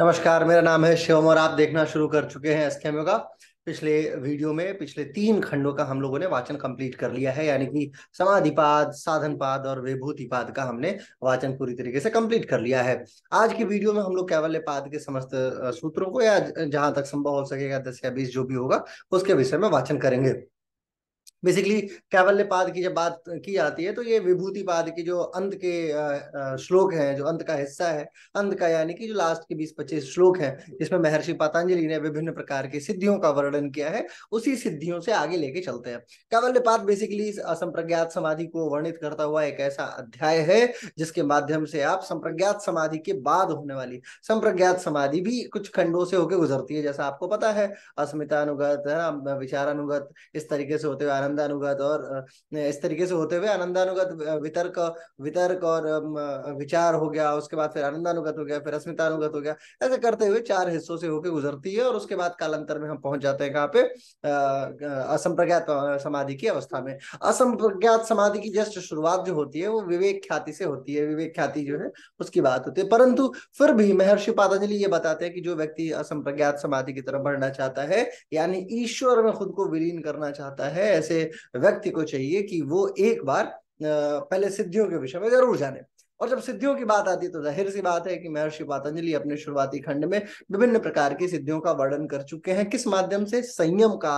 नमस्कार मेरा नाम है शिवम और आप देखना शुरू कर चुके हैं एसकेएमओ का पिछले वीडियो में पिछले तीन खंडों का हम लोगों ने वाचन कंप्लीट कर लिया है यानी कि समाधिपाद साधनपाद और विभूतिपाद का हमने वाचन पूरी तरीके से कंप्लीट कर लिया है आज की वीडियो में हम लोग कैवल्य पाद के समस्त सूत्रों को या जहां तक संभव हो सकेगा दस या बीस जो भी होगा उसके विषय में वाचन करेंगे बेसिकली कैवल्यपाद की जब बात की जाती है तो ये विभूति पाद की जो अंत के श्लोक हैं जो अंत का हिस्सा है अंत का यानी कि जो लास्ट के बीस पच्चीस श्लोक हैं जिसमें महर्षि पतंजलि ने विभिन्न प्रकार की सिद्धियों का वर्णन किया है उसी सिद्धियों से आगे लेके चलते हैं कैवल्यपाद बेसिकली संप्रज्ञात समाधि को वर्णित करता हुआ एक ऐसा अध्याय है जिसके माध्यम से आप संप्रज्ञात समाधि के बाद होने वाली संप्रज्ञात समाधि भी कुछ खंडों से होकर गुजरती है जैसा आपको पता है अस्मितानुगत है विचारानुगत इस तरीके से होते हुए आनंद आनंदानुगत और इस तरीके से होते हुए आनंदानुगत वितर्क वितर्क और विचार हो गया उसके बाद फिर आनंदानुगत हो गया फिर अस्मितानुगत हो गया ऐसे करते हुए चार हिस्सों से होकर गुजरती है और उसके बाद कालांतर में हम पहुंच जाते हैं कहाँ पे असंप्रज्ञात समाधि की अवस्था में असंप्रज्ञात समाधि की जस्ट शुरुआत जो होती है वो विवेक ख्याति से होती है विवेक ख्याति जो है उसकी बात होती है परंतु फिर भी महर्षि पातंजलि ये बताते हैं कि जो व्यक्ति असंप्रज्ञात समाधि की तरफ बढ़ना चाहता है यानी ईश्वर में खुद को विलीन करना चाहता है ऐसे व्यक्ति को चाहिए कि वो एक बार पहले सिद्धियों के विषय में जरूर जाने और जब सिद्धियों की बात आती है तो जाहिर सी बात है कि महर्षि पातंजलि अपने शुरुआती खंड में विभिन्न प्रकार की सिद्धियों का वर्णन कर चुके हैं किस माध्यम से संयम का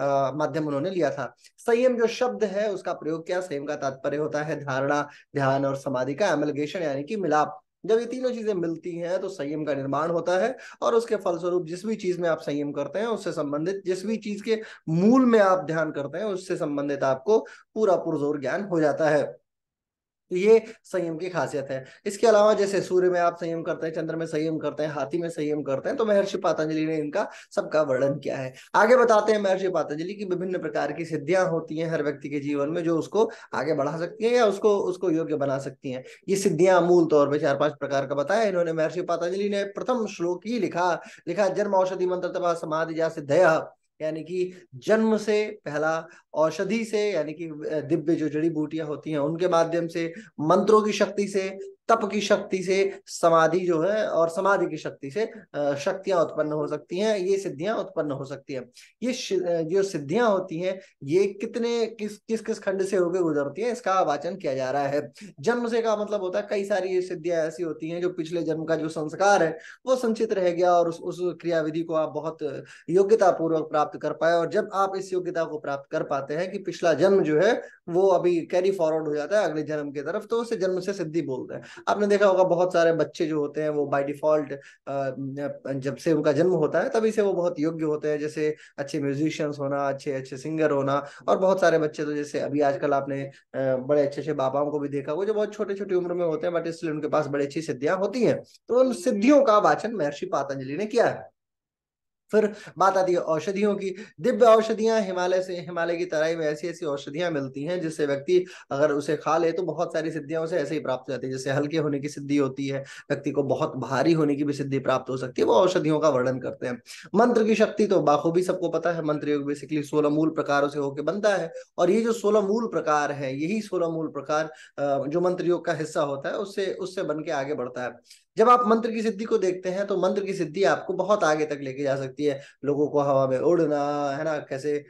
आ, माध्यम उन्होंने लिया था संयम जो शब्द है उसका प्रयोग क्या संयम का तात्पर्य होता है धारणा ध्यान और समाधि का एमलगेशन यानी कि मिलाप जब ये तीनों चीजें मिलती हैं तो संयम का निर्माण होता है और उसके फलस्वरूप जिस भी चीज में आप संयम करते हैं उससे संबंधित जिस भी चीज के मूल में आप ध्यान करते हैं उससे संबंधित आपको पूरा पुरजोर ज्ञान हो जाता है तो ये संयम की खासियत है इसके अलावा जैसे सूर्य में आप संयम करते हैं चंद्र में संयम करते हैं हाथी में संयम करते हैं तो महर्षि पतंजलि ने इनका सबका वर्णन किया है आगे बताते हैं महर्षि पातंजलि की विभिन्न प्रकार की सिद्धियां होती हैं हर व्यक्ति के जीवन में जो उसको आगे बढ़ा सकती है या उसको उसको योग्य बना सकती है ये सिद्धियां मूल तौर पर चार पांच प्रकार का बताया इन्होंने महर्षि पातंजलि ने प्रथम श्लोक ही लिखा लिखा जन्म औषधि मंत्र तथा समाधि जा सिद्धया यानी कि जन्म से पहला औषधि से यानी कि दिव्य जो जड़ी बूटियां होती हैं उनके माध्यम से मंत्रों की शक्ति से तप की शक्ति से समाधि जो है और समाधि की शक्ति से शक्तियां उत्पन्न हो सकती हैं ये सिद्धियां उत्पन्न हो सकती हैं ये जो सिद्धियां होती हैं ये कितने किस किस किस खंड से होकर गुजरती हैं इसका वाचन किया जा रहा है जन्म से का मतलब होता है कई सारी ये सिद्धियां ऐसी होती हैं जो पिछले जन्म का जो संस्कार है वो संचित रह गया और उस, उस क्रियाविधि को आप बहुत योग्यता पूर्वक प्राप्त कर पाए और जब आप इस योग्यता को प्राप्त कर पाते हैं कि पिछला जन्म जो है वो अभी कैरी फॉरवर्ड हो जाता है अगले जन्म की तरफ तो उसे जन्म से सिद्धि बोलते हैं आपने देखा होगा बहुत सारे बच्चे जो होते हैं वो बाय डिफॉल्ट जब से उनका जन्म होता है तभी से वो बहुत योग्य होते हैं जैसे अच्छे म्यूजिशियंस होना अच्छे अच्छे सिंगर होना और बहुत सारे बच्चे तो जैसे अभी आजकल आपने बड़े अच्छे अच्छे बाबाओं को भी देखा वो जो बहुत छोटे छोटी उम्र में होते हैं बट इसलिए उनके पास बड़ी अच्छी सिद्धियां होती हैं तो उन सिद्धियों का वाचन महर्षि पातंजलि ने किया है फिर बात आती है औषधियों की दिव्य औषधियां हिमालय से हिमालय की तराई में ऐसी ऐसी औषधियां मिलती हैं जिससे व्यक्ति अगर उसे खा ले तो बहुत सारी सिद्धियां उसे ऐसे ही प्राप्त हो जाती है जैसे हल्के होने की सिद्धि होती है व्यक्ति को बहुत भारी होने की भी सिद्धि प्राप्त हो सकती है वो औषधियों का वर्णन करते हैं मंत्र की शक्ति तो बाखूबी सबको पता है मंत्र योग बेसिकली सोलह मूल प्रकारों से होकर बनता है और ये जो सोलह मूल प्रकार है यही सोलह मूल प्रकार जो मंत्र योग का हिस्सा होता है उससे उससे बन के आगे बढ़ता है जब आप मंत्र की सिद्धि को देखते हैं तो मंत्र की सिद्धि आपको बहुत आगे तक लेके जा सकती है लोगों को हवा में उड़ना है ना कैसे आ,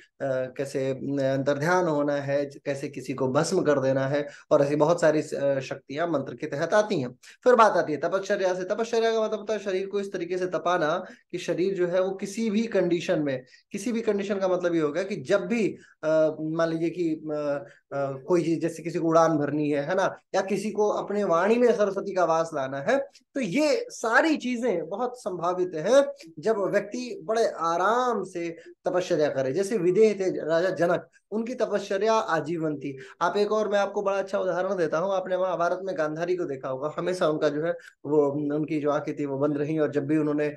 कैसे अंतर्ध्यान होना है कैसे किसी को भस्म कर देना है और ऐसी बहुत सारी शक्तियां मंत्र के तहत आती हैं फिर बात आती है तपश्चर्या से तपश्चर्या का मतलब होता है शरीर को इस तरीके से तपाना कि शरीर जो है वो किसी भी कंडीशन में किसी भी कंडीशन का मतलब ये होगा कि जब भी मान लीजिए कि कोई जैसे किसी को उड़ान भरनी है है ना या किसी को अपने वाणी में सरस्वती का वास लाना है तो ये सारी चीजें बहुत संभावित हैं जब व्यक्ति बड़े आराम से तपश्चर्या करे जैसे विदेह थे राजा जनक उनकी तपश्चर्या आजीवन थी आप एक और मैं आपको बड़ा अच्छा उदाहरण देता हूँ आपने महाभारत में गांधारी को देखा होगा हमेशा उनका जो है वो उनकी जो आंखें थी वो बंद रही और जब भी उन्होंने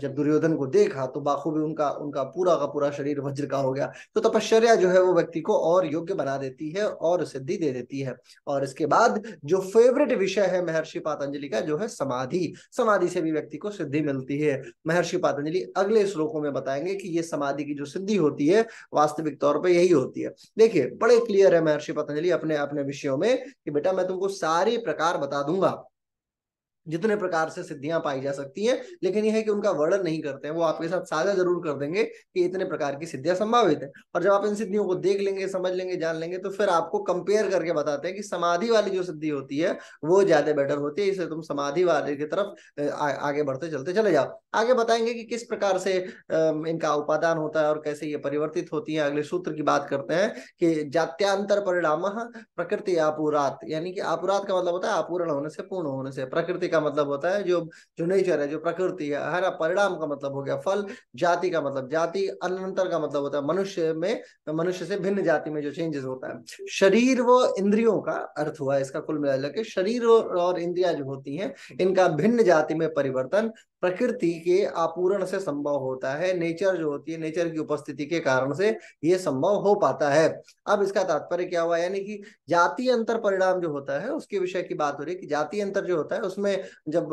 जब दुर्योधन को देखा तो बाखूबी उनका उनका पूरा का पूरा शरीर वज्र का हो गया तो तपश्चर्या जो है वो व्यक्ति को और योग्य बना देती है और सिद्धि दे देती है और इसके बाद जो फेवरेट विषय है महर्षि पातंजलि का जो है समाधि समाधि से भी व्यक्ति को सिद्धि मिलती है महर्षि पातंजलि अगले श्लोकों में बताएंगे कि ये समाधि की जो सिद्धि होती है वास्तविक तौर पर यही होती है देखिए बड़े क्लियर है महर्षि पतंजलि अपने अपने विषयों में कि बेटा मैं तुमको सारे प्रकार बता दूंगा जितने प्रकार से सिद्धियां पाई जा सकती हैं लेकिन यह है कि उनका वर्णन नहीं करते हैं वो आपके साथ साझा जरूर कर देंगे कि इतने प्रकार की सिद्धियां संभावित है और जब आप इन सिद्धियों को देख लेंगे समझ लेंगे जान लेंगे तो फिर आपको कंपेयर करके बताते हैं कि समाधि वाली जो सिद्धि होती है वो ज्यादा बेटर होती है इसे तुम समाधि वाले की तरफ आगे बढ़ते चलते चले जाओ आगे बताएंगे कि किस प्रकार से इनका उपादान होता है और कैसे ये परिवर्तित होती है अगले सूत्र की बात करते हैं कि जात्यांतर परिणाम प्रकृति अपूरात यानी कि अपूरात का मतलब होता है आपूर्ण होने से पूर्ण होने से प्रकृति का का मतलब होता है जो जो नेचर है जो प्रकृति है हरा परिणाम का मतलब हो गया फल जाति का मतलब जाति अनंतर का मतलब होता है मनुष्य में मनुष्य से भिन्न जाति में जो चेंजेस होता है शरीर व इंद्रियों का अर्थ हुआ इसका कुल मिला के शरीर और इंद्रिया जो होती है इनका भिन्न जाति में परिवर्तन प्रकृति के आपूर्ण से संभव होता है नेचर जो होती है नेचर की उपस्थिति के कारण से ये संभव हो पाता है अब इसका तात्पर्य क्या हुआ यानी कि जाति अंतर परिणाम जो होता है उसके विषय की बात हो रही है कि जाति अंतर जो होता है उसमें जब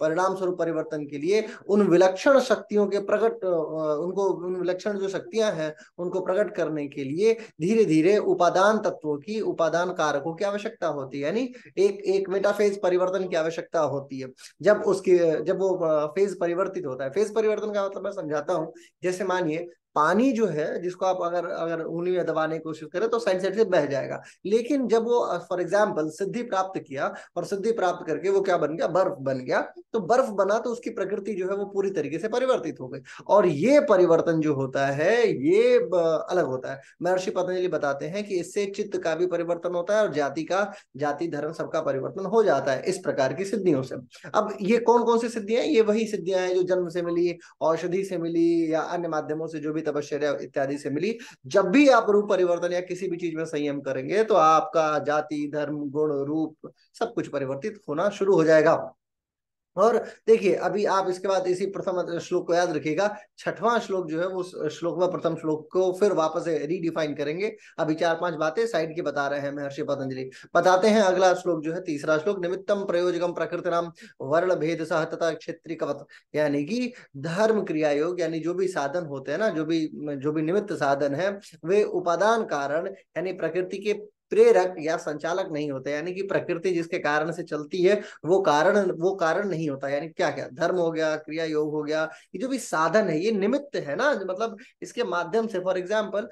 परिणाम स्वरूप परिवर्तन के लिए उन विलक्षण शक्तियों के प्रकट उनको उन विलक्षण जो शक्तियां हैं उनको प्रकट करने के लिए धीरे धीरे उपादान तत्वों की उपादान कारकों की आवश्यकता होती है यानी एक एक मेटाफेज परिवर्तन की आवश्यकता होती है जब उसकी जब वो फेज परिवर्तित होता है फेज परिवर्तन का मतलब मैं समझाता हूँ जैसे मानिए पानी जो है जिसको आप अगर अगर उंगली में दबाने की कोशिश करें तो साइड साइड से बह जाएगा लेकिन जब वो फॉर एग्जाम्पल सिद्धि प्राप्त किया और सिद्धि प्राप्त करके वो क्या बन गया बर्फ बन गया तो बर्फ बना तो उसकी प्रकृति जो है वो पूरी तरीके से परिवर्तित हो गई और ये परिवर्तन जो होता है ये अलग होता है महर्षि पतंजलि बताते हैं कि इससे चित्त का भी परिवर्तन होता है और जाति का जाति धर्म सबका परिवर्तन हो जाता है इस प्रकार की सिद्धियों से अब ये कौन कौन सी सिद्धियां ये वही सिद्धियां हैं जो जन्म से मिली औषधि से मिली या अन्य माध्यमों से जो भी तपश्चर्या इत्यादि से मिली जब भी आप रूप परिवर्तन या किसी भी चीज में संयम करेंगे तो आपका जाति धर्म गुण रूप सब कुछ परिवर्तित होना शुरू हो जाएगा और देखिए अभी आप इसके बाद इसी प्रथम श्लोक को याद रखिएगा छठवां श्लोक जो है वो श्लोक में प्रथम श्लोक को फिर वापस रीडिफाइन करेंगे अभी चार पांच बातें साइड की बता रहे हैं महर्षि पतंजलि बताते हैं अगला श्लोक जो है तीसरा श्लोक निमित्तम प्रयोजकम प्रकृति नाम वर्ण भेद सह तथा क्षेत्रीय कवत यानी कि धर्म क्रिया योग यानी जो भी साधन होते हैं ना जो भी जो भी निमित्त साधन है वे उपादान कारण यानी प्रकृति के प्रेरक या संचालक नहीं होते यानी कि प्रकृति जिसके कारण से चलती है वो कारण वो कारण नहीं होता यानी क्या क्या धर्म हो गया क्रिया योग हो गया ये जो भी साधन है ये निमित्त है ना मतलब इसके माध्यम से फॉर एग्जाम्पल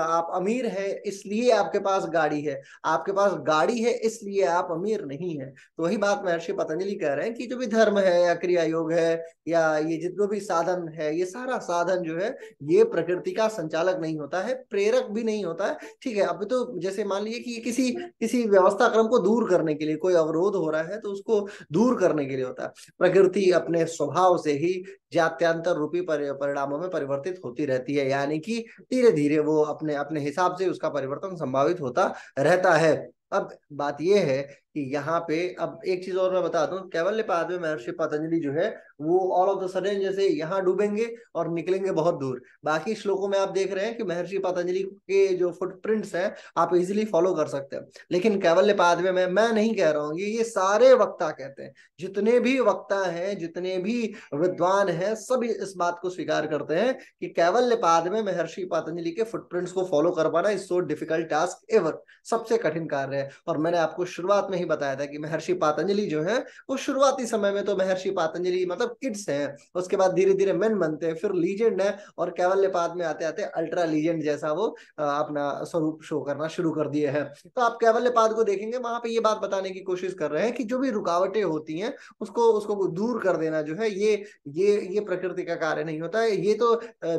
आप अमीर है इसलिए आपके पास गाड़ी है आपके पास गाड़ी है इसलिए आप अमीर नहीं है तो वही बात महर्षि पतंजलि कह रहे हैं कि जो भी धर्म है या क्रिया योग है या ये जितने भी साधन है ये सारा साधन जो है ये प्रकृति का संचालक नहीं होता है प्रेरक भी नहीं होता है ठीक है अभी तो जैसे मान लीजिए कि ये किसी किसी व्यवस्था क्रम को दूर करने के लिए कोई अवरोध हो रहा है तो उसको दूर करने के लिए होता है प्रकृति अपने स्वभाव से ही जात्यांतर रूपी परिणामों में परिवर्तित होती रहती है यानी कि धीरे धीरे वो अपने अपने हिसाब से उसका परिवर्तन संभावित होता रहता है अब बात यह है कि यहाँ पे अब एक चीज और मैं बता दू कैवल्य पाद में महर्षि पतंजलि जो है वो ऑल ऑफ द सडन जैसे यहाँ डूबेंगे और निकलेंगे बहुत दूर बाकी श्लोकों में आप देख रहे हैं कि महर्षि पतंजलि के जो फुटप्रिंट्स हैं आप इजिली फॉलो कर सकते हैं लेकिन कैवल्य पाद में मैं मैं नहीं कह रहा हूँ ये सारे वक्ता कहते हैं जितने भी वक्ता हैं जितने भी विद्वान हैं सब इस बात को स्वीकार करते हैं कि कैवल्य पाद में महर्षि पतंजलि के फुटप्रिंट्स को फॉलो कर पाना is so difficult task ever सबसे कठिन कार्य है और मैंने आपको शुरुआत में ही ही बताया था कि महर्षि पातंजलि जो है वो शुरुआती समय में तो महर्षि पातंजलि मतलब किड्स हैं उसके बाद धीरे धीरे मेन बनते हैं फिर लीजेंड है और कैवल्यपाद में आते आते अल्ट्रा लीजेंड जैसा वो अपना स्वरूप शो करना शुरू कर दिए है तो आप कैवल्यपाद को देखेंगे वहां पर ये बात बताने की कोशिश कर रहे हैं कि जो भी रुकावटें होती हैं उसको उसको दूर कर देना जो है ये ये ये प्रकृति का कार्य नहीं होता है ये तो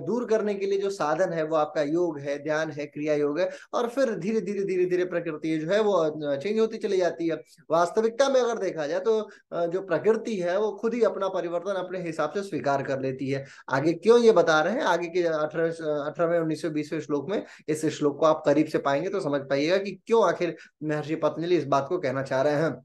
दूर करने के लिए जो साधन है वो आपका योग है ध्यान है क्रिया योग है और फिर धीरे धीरे धीरे धीरे प्रकृति जो है वो चेंज होती चली जाती है वास्तविकता में अगर देखा जाए तो जो प्रकृति है वो खुद ही अपना परिवर्तन अपने हिसाब से स्वीकार कर लेती है आगे क्यों ये बता रहे हैं आगे के अठारह अठारहवें उन्नीसवें बीसवें श्लोक में इस श्लोक को आप करीब से पाएंगे तो समझ पाइएगा कि क्यों आखिर महर्षि पतंजलि इस बात को कहना चाह रहे हैं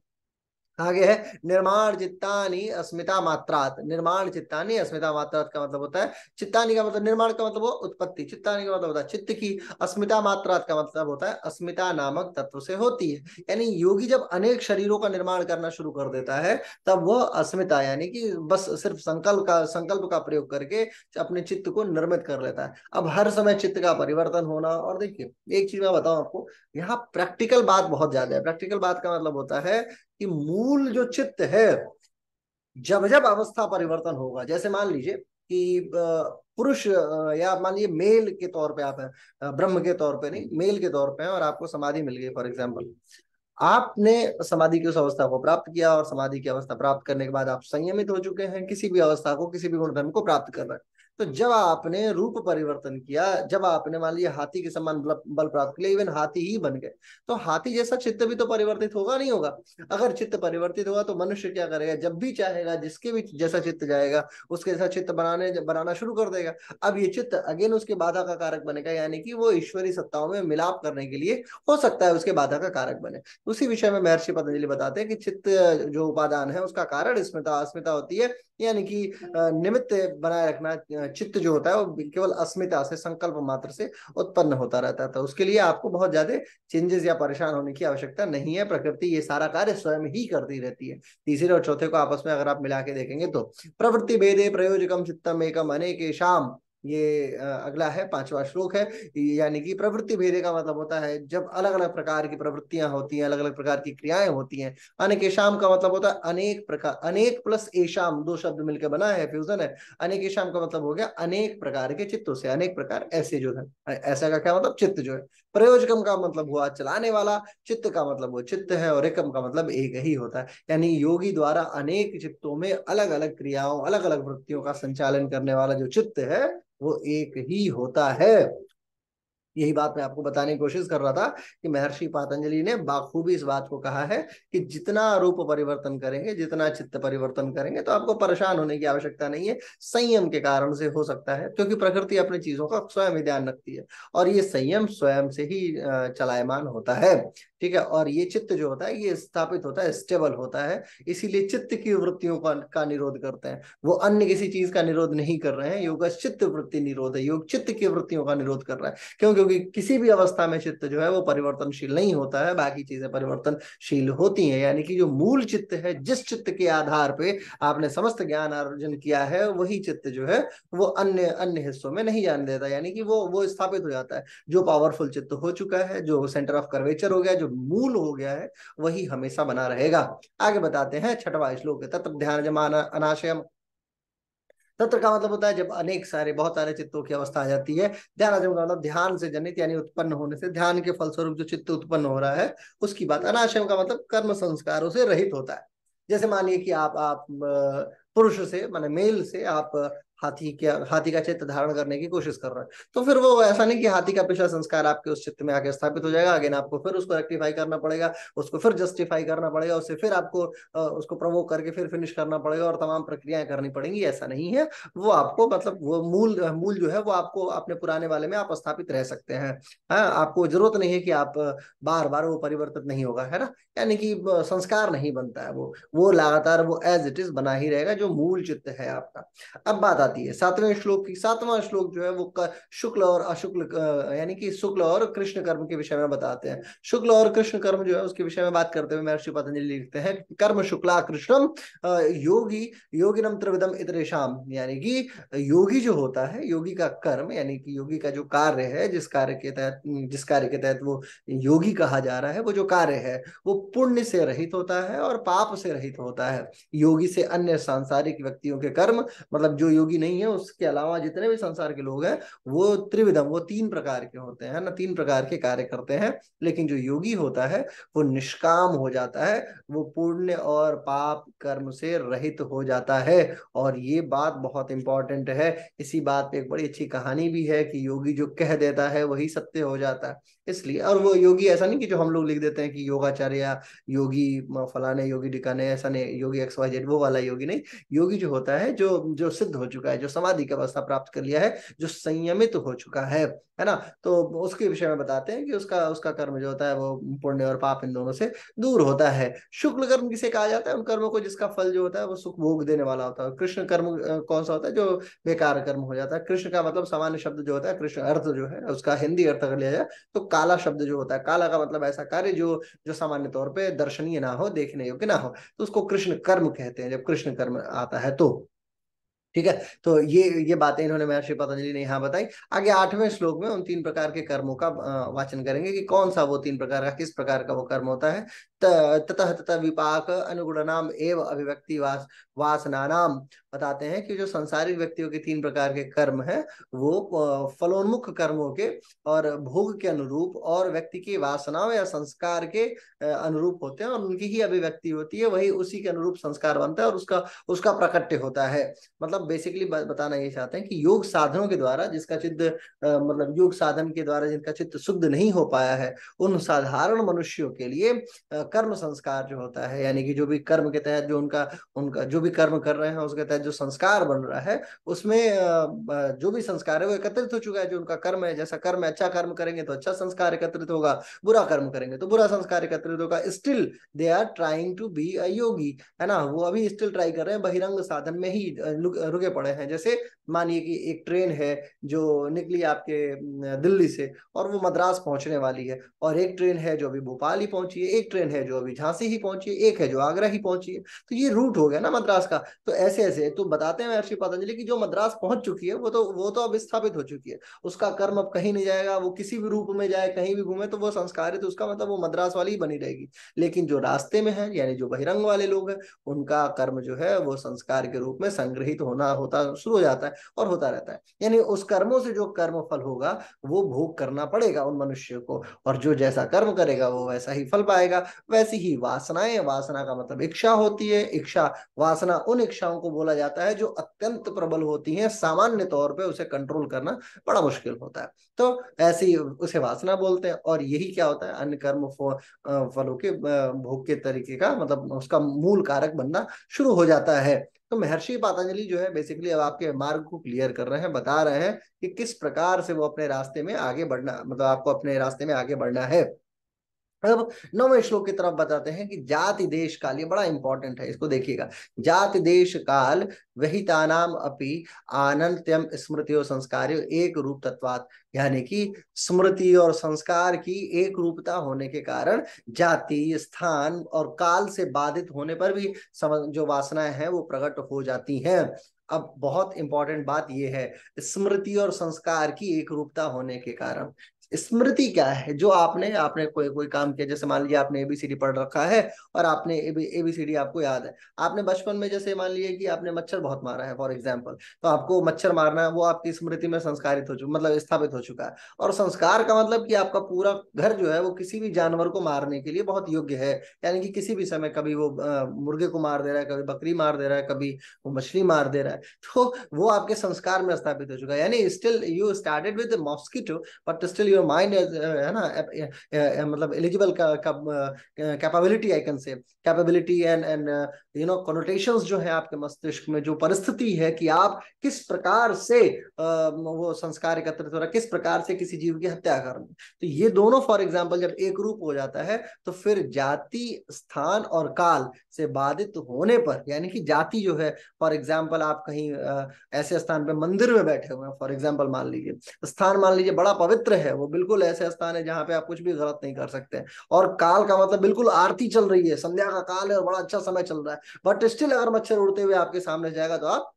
आगे है निर्माण चित्तानी अस्मिता मात्रात निर्माण चित्तानी अस्मिता मात्रात का मतलब होता है चित्तानी का मतलब निर्माण का मतलब वो उत्पत्ति चित्तानी का मतलब होता है चित्त की अस्मिता मात्रात का मतलब होता है अस्मिता नामक तत्व से होती है यानी योगी जब अनेक शरीरों का निर्माण करना शुरू कर देता है तब वह अस्मिता यानी कि बस सिर्फ संकल्प का संकल्प का प्रयोग करके अपने चित्त को निर्मित कर लेता है अब हर समय चित्त का परिवर्तन होना और देखिए एक चीज मैं बताऊं आपको यहाँ प्रैक्टिकल बात बहुत ज्यादा है प्रैक्टिकल बात का मतलब होता है कि मूल जो चित्त है जब जब अवस्था परिवर्तन होगा जैसे मान लीजिए कि पुरुष या मान लीजिए मेल के तौर पे आप ब्रह्म के तौर पे नहीं मेल के तौर पे हैं और आपको समाधि मिल गई फॉर एग्जाम्पल आपने समाधि की उस अवस्था को प्राप्त किया और समाधि की अवस्था प्राप्त करने के बाद आप संयमित हो चुके हैं किसी भी अवस्था को किसी भी गुणधर्म को प्राप्त कर रहे हैं तो जब आपने रूप परिवर्तन किया जब आपने मान लिया हाथी के समान बल प्राप्त किया इवन हाथी ही बन गए तो हाथी जैसा चित्त भी तो परिवर्तित होगा नहीं होगा अगर चित्त परिवर्तित होगा तो मनुष्य क्या करेगा जब भी चाहेगा जिसके भी जैसा चित्त जाएगा उसके जैसा चित्त बनाने बनाना शुरू कर देगा अब ये चित्त अगेन उसके बाधा का कारक बनेगा यानी कि वो ईश्वरी सत्ताओं में मिलाप करने के लिए हो सकता है उसके बाधा का कारक बने उसी विषय में महर्षि पतंजलि बताते हैं कि चित्त जो उपादान है उसका कारण स्मिता अस्मिता होती है यानी कि हाँ। निमित्त बनाए रखना चित्त जो होता है वो केवल अस्मिता से संकल्प मात्र से उत्पन्न होता रहता था तो उसके लिए आपको बहुत ज्यादा चेंजेस या परेशान होने की आवश्यकता नहीं है प्रकृति ये सारा कार्य स्वयं ही करती रहती है तीसरे और चौथे को आपस में अगर आप मिला के देखेंगे तो प्रवृत्ति भेदे प्रयोजकम चित्तम एकम शाम ये अगला है पांचवा श्लोक है यानी कि प्रवृत्ति भेदे का मतलब होता है जब अलग अलग प्रकार की प्रवृत्तियां होती हैं अलग अलग प्रकार की क्रियाएं होती हैं शाम का मतलब होता है अनेक प्रकार अनेक प्लस एशाम दो शब्द मिलकर बना है फ्यूजन है शाम का मतलब हो गया अनेक प्रकार के चित्तों से अनेक प्रकार ऐसे जो है ऐसा का क्या मतलब चित्त जो है प्रयोजकम का मतलब हुआ चलाने वाला चित्त का मतलब वो चित्त है और एकम का मतलब एक ही होता है यानी योगी द्वारा अनेक चित्तों में अलग अलग क्रियाओं अलग अलग वृत्तियों का संचालन करने वाला जो चित्त है वो एक ही होता है यही बात मैं आपको बताने की कोशिश कर रहा था कि महर्षि पातंजलि ने बाखूबी इस बात को कहा है कि जितना रूप परिवर्तन करेंगे जितना चित्त परिवर्तन करेंगे तो आपको परेशान होने की आवश्यकता नहीं है संयम के कारण से हो सकता है क्योंकि प्रकृति अपनी चीजों का स्वयं ही ध्यान रखती है और ये संयम स्वयं से ही चलायमान होता है ठीक है और ये चित्त जो होता है ये स्थापित होता है स्टेबल होता है इसीलिए चित्त की वृत्तियों का, का निरोध करते हैं वो अन्य किसी चीज का निरोध नहीं कर रहे हैं योगा चित्त वृत्ति निरोध है योग चित्त की वृत्तियों का निरोध कर रहा है क्यों क्योंकि किसी भी अवस्था में चित्त जो है वो परिवर्तनशील नहीं होता है बाकी चीजें परिवर्तनशील होती है यानी कि जो मूल चित्त है जिस चित्त के आधार पे आपने समस्त ज्ञान अर्जन किया है वही चित्त जो है वो अन्य अन्य हिस्सों में नहीं जान देता यानी कि वो वो स्थापित हो जाता है जो पावरफुल चित्त हो चुका है जो सेंटर ऑफ कर्वेचर हो गया जो मूल हो गया है वही हमेशा बना रहेगा आगे बताते हैं छठवा श्लोक तत्र ध्यान जमाना अनाशयम तत्र का मतलब होता है जब अनेक सारे बहुत सारे चित्तों की अवस्था आ जाती है ध्यान आजम का मतलब ध्यान से जनित यानी उत्पन्न होने से ध्यान के फलस्वरूप जो चित्त उत्पन्न हो रहा है उसकी बात अनाशयम का मतलब कर्म संस्कारों से रहित होता है जैसे मानिए कि आप आप पुरुष से मान मेल से आप हाथी के हाथी का चित्र धारण करने की कोशिश कर रहा है तो फिर वो ऐसा नहीं कि हाथी का पिछला संस्कार आपके उस चित्र में आके स्थापित हो जाएगा अगेन आपको फिर उसको रेक्टिफाई करना पड़ेगा उसको फिर जस्टिफाई करना पड़ेगा उससे फिर आपको उसको प्रवोक करके फिर फिनिश करना पड़ेगा और तमाम प्रक्रियाएं करनी पड़ेंगी ऐसा नहीं है वो आपको मतलब वो मूल मूल जो है वो आपको अपने पुराने वाले में आप स्थापित रह सकते हैं है? हाँ, आपको जरूरत नहीं है कि आप बार बार वो परिवर्तित नहीं होगा है ना यानी कि संस्कार नहीं बनता है वो वो लगातार वो एज इट इज बना ही रहेगा जो मूल चित्त है आपका अब बात आती जाती है सातवें श्लोक की सातवां श्लोक जो है वो शुक्ल और अशुक्ल यानी कि शुक्ल और कृष्ण कर्म के विषय में बताते हैं शुक्ल और कृष्ण कर्म जो है उसके विषय में बात करते हुए महर्षि पतंजलि लिखते हैं कर्म शुक्ला कृष्णम योगी योगी नम त्रिविदम इतरेशम यानी कि योगी जो होता है योगी का कर्म यानी कि योगी का जो कार्य है जिस कार्य के तहत जिस कार्य के तहत वो योगी कहा जा रहा है वो जो कार्य है वो पुण्य से रहित होता है और पाप से रहित होता है योगी से अन्य सांसारिक व्यक्तियों के कर्म मतलब जो योगी नहीं है उसके अलावा जितने भी संसार के लोग हैं वो त्रिविधम वो तीन प्रकार के होते हैं ना तीन प्रकार के कार्य करते हैं लेकिन जो योगी होता है वो निष्काम हो जाता है वो पुण्य और पाप कर्म से रहित हो जाता है और ये बात बहुत इंपॉर्टेंट है इसी बात पे एक बड़ी अच्छी कहानी भी है कि योगी जो कह देता है वही सत्य हो जाता है इसलिए और वो योगी ऐसा नहीं कि जो हम लोग लिख देते हैं कि योगाचार्य योगी फलाने योगी डिकाने ऐसा नहीं योगी एक्स वाई जेड वो वाला योगी नहीं योगी जो होता है जो जो सिद्ध हो चुका चुका है जो समाधि की अवस्था प्राप्त कर लिया है जो संयमित हो चुका है है ना तो उसके विषय में बताते हैं कि उसका उसका कर्म जो होता है वो पुण्य और पाप इन दोनों से दूर होता है शुक्ल कर्म किसे कहा जाता है उन कर्मों को जिसका फल जो होता है वो सुख भोग देने वाला होता है कृष्ण कर्म कौन सा होता है जो बेकार कर्म हो जाता है कृष्ण का मतलब सामान्य शब्द जो होता है कृष्ण अर्थ जो है उसका हिंदी अर्थ अगर लिया जाए तो काला शब्द जो होता है काला का मतलब ऐसा कार्य जो जो सामान्य तौर पर दर्शनीय ना हो देखने योग्य ना हो तो उसको कृष्ण कर्म कहते हैं जब कृष्ण कर्म आता है तो ठीक है तो ये ये बातें इन्होंने महर्षि पतंजलि ने यहाँ बताई आगे आठवें श्लोक में उन तीन प्रकार के कर्मों का वाचन करेंगे कि कौन सा वो तीन प्रकार का किस प्रकार का वो कर्म होता है ततः ततः विपाक अनुगुणनाम एवं अभिव्यक्ति वास, नाम बताते हैं कि जो संसारिक व्यक्तियों के तीन प्रकार के कर्म हैं वो फलोन्मुख कर्मों के और भोग के अनुरूप और व्यक्ति की वासनाओं या संस्कार के अनुरूप होते हैं और उनकी ही अभिव्यक्ति होती है वही उसी के अनुरूप संस्कार बनता है और उसका उसका प्रकट्य होता है मतलब बेसिकली बताना ये चाहते हैं कि योग साधनों के द्वारा जिसका चित्त मतलब योग साधन के द्वारा जिनका चित्त शुद्ध नहीं हो पाया है उन साधारण मनुष्यों के लिए कर्म संस्कार जो होता है यानी कि जो भी कर्म के तहत जो उनका उनका जो भी कर्म कर रहे हैं उसके तहत जो संस्कार बन रहा है उसमें जो भी संस्कार है वो एकत्रित हो चुका है जो उनका कर्म है जैसा कर्म है अच्छा कर्म करेंगे तो अच्छा संस्कार एकत्रित होगा बुरा कर्म करेंगे तो बुरा संस्कार एकत्रित होगा still they are trying to be a yogi है ना वो अभी स्टिल ट्राई कर रहे हैं बहिरंग साधन में ही रुके पड़े हैं जैसे मानिए कि एक ट्रेन है जो निकली आपके दिल्ली से और वो मद्रास पहुंचने वाली है और एक ट्रेन है जो अभी भोपाल ही पहुंची है एक ट्रेन है है जो अभी झांसी ही पहुंची है एक है जो आगरा ही पहुंची है तो ये रूट हो गया ना मद्रास का तो ऐसे ऐसे तो बताते हैं महर्षि पतंजलि की जो मद्रास पहुंच चुकी है वो तो वो तो अब स्थापित हो चुकी है उसका कर्म अब कहीं नहीं जाएगा वो किसी भी रूप में जाए कहीं भी घूमे तो वो संस्कार है तो उसका मतलब वो मद्रास वाली ही बनी रहेगी लेकिन जो रास्ते में है यानी जो बहिरंग वाले लोग हैं उनका कर्म जो है वो संस्कार के रूप में संग्रहित होना होता शुरू हो जाता है और होता रहता है यानी उस कर्मों से जो कर्म फल होगा वो भोग करना पड़ेगा उन मनुष्य को और जो जैसा कर्म करेगा वो वैसा ही फल पाएगा वैसी ही वासनाएं वासना का मतलब इच्छा होती है इच्छा वासना उन इच्छाओं को बोला जाता है जो अत्यंत प्रबल होती हैं सामान्य तौर पे उसे कंट्रोल करना बड़ा मुश्किल होता है तो ऐसी उसे वासना बोलते हैं और यही क्या होता है अन्य कर्म फलों के भोग के तरीके का मतलब उसका मूल कारक बनना शुरू हो जाता है तो महर्षि पातंजलि जो है बेसिकली अब आपके मार्ग को क्लियर कर रहे हैं बता रहे हैं कि किस प्रकार से वो अपने रास्ते में आगे बढ़ना मतलब आपको अपने रास्ते में आगे बढ़ना है अब नवे श्लोक की तरफ बताते हैं कि जाति देश काल ये बड़ा इंपॉर्टेंट है इसको देखिएगा जाति देश काल वहिता नाम अपनी आनंत्यम और संस्कार एक रूप तत्वात यानी कि स्मृति और संस्कार की एक रूपता होने के कारण जाति स्थान और काल से बाधित होने पर भी जो वासनाएं हैं वो प्रकट हो जाती हैं अब बहुत इंपॉर्टेंट बात यह है स्मृति और संस्कार की एक रूपता होने के कारण स्मृति क्या है जो आपने आपने कोई कोई काम किया जैसे मान लीजिए आपने एबीसीडी पढ़ रखा है और आपने एबीसीडी आपको याद है आपने बचपन में जैसे मान लीजिए कि आपने मच्छर बहुत मारा है फॉर एग्जाम्पल तो आपको मच्छर मारना वो आपकी स्मृति में संस्कारित हो चुका मतलब स्थापित हो चुका है और संस्कार का मतलब कि आपका पूरा घर जो है वो किसी भी जानवर को मारने के लिए बहुत योग्य है यानी कि किसी भी समय कभी वो मुर्गे को मार दे रहा है कभी बकरी मार दे रहा है कभी वो मछली मार दे रहा है तो वो आपके संस्कार में स्थापित हो चुका है यानी still you started with mosquito but still you mind uh, है ना मतलब eligible capability I can say capability and and you know connotation जो है आपके मस्तिष्क में जो परिस्थिति है कि आप किस प्रकार से uh, वो संस्कार एकत्रित हो रहा किस प्रकार से किसी जीव की हत्या कर रहे तो ये दोनों फॉर एग्जाम्पल जब एक रूप हो जाता है तो फिर जाति स्थान और काल से बाधित होने पर यानी कि जाति जो है फॉर एग्जाम्पल आप कहीं uh, ऐसे स्थान पर मंदिर में बैठे हुए हैं फॉर एग्जाम्पल मान लीजिए स्थान मान लीजिए बड़ा पवित्र है वो बिल्कुल ऐसे स्थान है जहाँ पे आप कुछ भी गलत नहीं कर सकते और काल का मतलब बिल्कुल आरती चल रही है संध्या का काल है और बड़ा अच्छा समय चल रहा है बट स्टिल अगर मच्छर उड़ते हुए आपके सामने जाएगा तो आप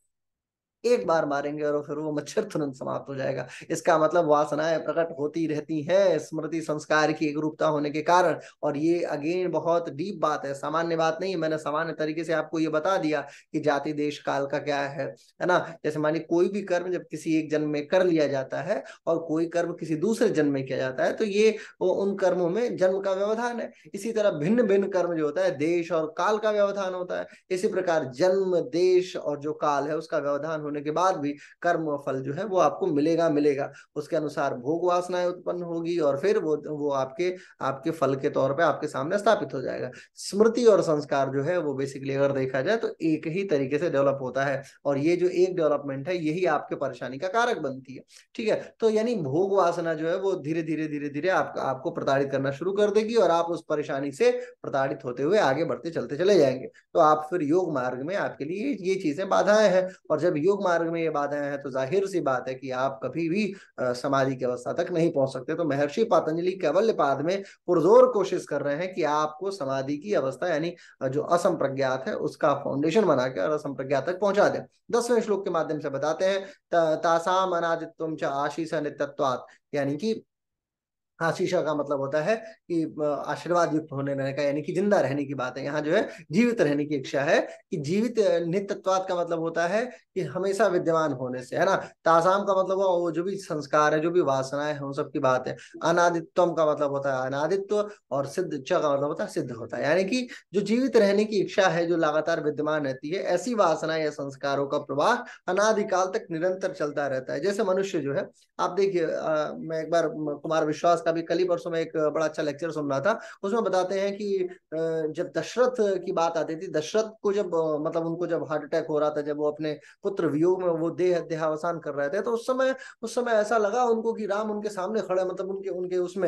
एक बार मारेंगे और फिर वो मच्छर तुरंत समाप्त हो जाएगा इसका मतलब वासनाएं प्रकट होती रहती है स्मृति संस्कार की एक रूपता होने के कारण और ये अगेन बहुत डीप बात है सामान्य बात नहीं मैंने सामान्य तरीके से आपको ये बता दिया कि जाति देश काल का क्या है है ना जैसे मानिए कोई भी कर्म जब किसी एक जन्म में कर लिया जाता है और कोई कर्म किसी दूसरे जन्म में किया जाता है तो ये उन कर्मों में जन्म का व्यवधान है इसी तरह भिन्न भिन्न कर्म जो होता है देश और काल का व्यवधान होता है इसी प्रकार जन्म देश और जो काल है उसका व्यवधान होने होने के बाद भी कर्म फल जो है वो आपको मिलेगा मिलेगा उसके अनुसार भोग वासनाएं उत्पन्न होगी और फिर वो वो आपके आपके फल के तौर पर आपके सामने स्थापित हो जाएगा स्मृति और संस्कार जो है वो बेसिकली अगर देखा जाए तो एक ही तरीके से डेवलप होता है और ये जो एक डेवलपमेंट है यही आपके परेशानी का कारक बनती है ठीक है तो यानी भोग वासना जो है वो धीरे धीरे धीरे धीरे आप, आपको प्रताड़ित करना शुरू कर देगी और आप उस परेशानी से प्रताड़ित होते हुए आगे बढ़ते चलते चले जाएंगे तो आप फिर योग मार्ग में आपके लिए ये चीजें बाधाएं हैं और जब योग योग मार्ग में ये बाधाएं हैं तो जाहिर सी बात है कि आप कभी भी समाधि की अवस्था तक नहीं पहुंच सकते तो महर्षि पतंजलि केवल्य पाद में पुरजोर कोशिश कर रहे हैं कि आपको समाधि की अवस्था यानी जो असम प्रज्ञात है उसका फाउंडेशन बना के असम प्रज्ञात तक पहुंचा दे दसवें श्लोक के माध्यम से बताते हैं तासाम अनादित्व च आशीष नित्यत्वात यानी कि हाँ शीशा का मतलब होता है कि आशीर्वाद युक्त होने रहने का यानी कि जिंदा रहने की बात है यहाँ जो है जीवित रहने की इच्छा है कि जीवित नित्यत्वाद का मतलब होता है कि हमेशा विद्यमान होने से है ना तासाम का मतलब वो जो भी संस्कार है जो भी वासनाएं हैं उन सब की बात है अनादित्वम का मतलब होता है अनादित्व और सिद्ध इच्छा का मतलब होता है सिद्ध होता है यानी कि जो जीवित रहने की इच्छा है जो लगातार विद्यमान रहती है ऐसी वासना या संस्कारों का प्रवाह अनादिकाल तक निरंतर चलता रहता है जैसे मनुष्य जो है आप देखिए मैं एक बार कुमार विश्वास का भी कल ही परसों में एक बड़ा अच्छा लेक्चर सुन रहा था उसमें बताते हैं कि जब दशरथ की बात आती थी दशरथ को जब मतलब उनको जब हार्ट अटैक हो रहा था जब वो अपने पुत्र वियोग में वो देह देहावसान कर रहे थे तो उस समय उस समय ऐसा लगा उनको कि राम उनके सामने खड़े मतलब उनके उनके उसमें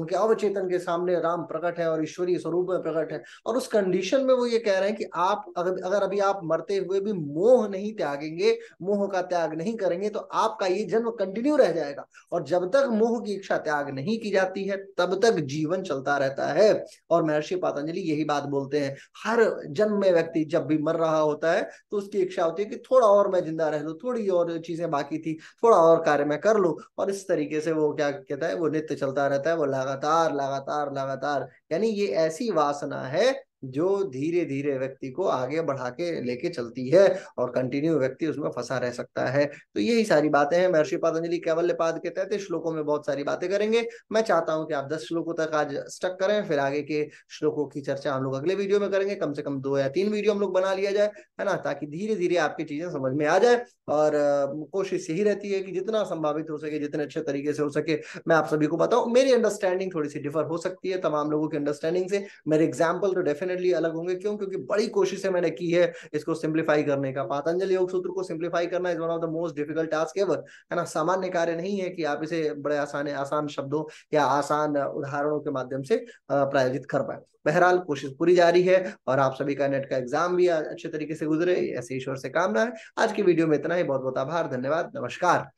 उनके अवचेतन के सामने राम प्रकट है और ईश्वरीय स्वरूप में प्रकट है और उस कंडीशन में वो ये कह रहे हैं कि आप अगर अगर अभी आप मरते हुए भी मोह नहीं त्यागेंगे मोह का त्याग नहीं करेंगे तो आपका ये जन्म कंटिन्यू रह जाएगा और जब तक मोह की इच्छा त्याग त्याग नहीं की जाती है तब तक जीवन चलता रहता है और महर्षि पतंजलि यही बात बोलते हैं हर जन्म में व्यक्ति जब भी मर रहा होता है तो उसकी इच्छा होती है कि थोड़ा और मैं जिंदा रह लू थोड़ी और चीजें बाकी थी थोड़ा और कार्य मैं कर लू और इस तरीके से वो क्या कहता है वो नित्य चलता रहता है वो लगातार लगातार लगातार यानी ये ऐसी वासना है जो धीरे धीरे व्यक्ति को आगे बढ़ा के लेके चलती है और कंटिन्यू व्यक्ति उसमें फंसा रह सकता है तो यही सारी बातें हैं महर्षि पतंजलि पाद के तहत श्लोकों में बहुत सारी बातें करेंगे मैं चाहता हूं कि आप दस श्लोकों तक आज स्टक करें फिर आगे के श्लोकों की चर्चा हम लोग अगले वीडियो में करेंगे कम से कम दो या तीन वीडियो हम लोग बना लिया जाए है ना ताकि धीरे धीरे आपकी चीजें समझ में आ जाए और कोशिश यही रहती है कि जितना संभावित हो सके जितने अच्छे तरीके से हो सके मैं आप सभी को बताऊं मेरी अंडरस्टैंडिंग थोड़ी सी डिफर हो सकती है तमाम लोगों की अंडरस्टैंडिंग से मेरे एग्जाम्पल तो डेफिनेट डेफिनेटली अलग होंगे क्यों क्योंकि बड़ी कोशिशें मैंने की है इसको सिंप्लीफाई करने का पातंजलि योग सूत्र को सिंप्लीफाई करना is one of the most difficult task ever है ना सामान्य कार्य नहीं है कि आप इसे बड़े आसान आसान शब्दों या आसान उदाहरणों के माध्यम से प्रायोजित कर पाए बहरहाल कोशिश पूरी जारी है और आप सभी का नेट का एग्जाम भी अच्छे तरीके से गुजरे ऐसे ईश्वर से कामना है आज की वीडियो में इतना ही बहुत बहुत आभार धन्यवाद नमस्कार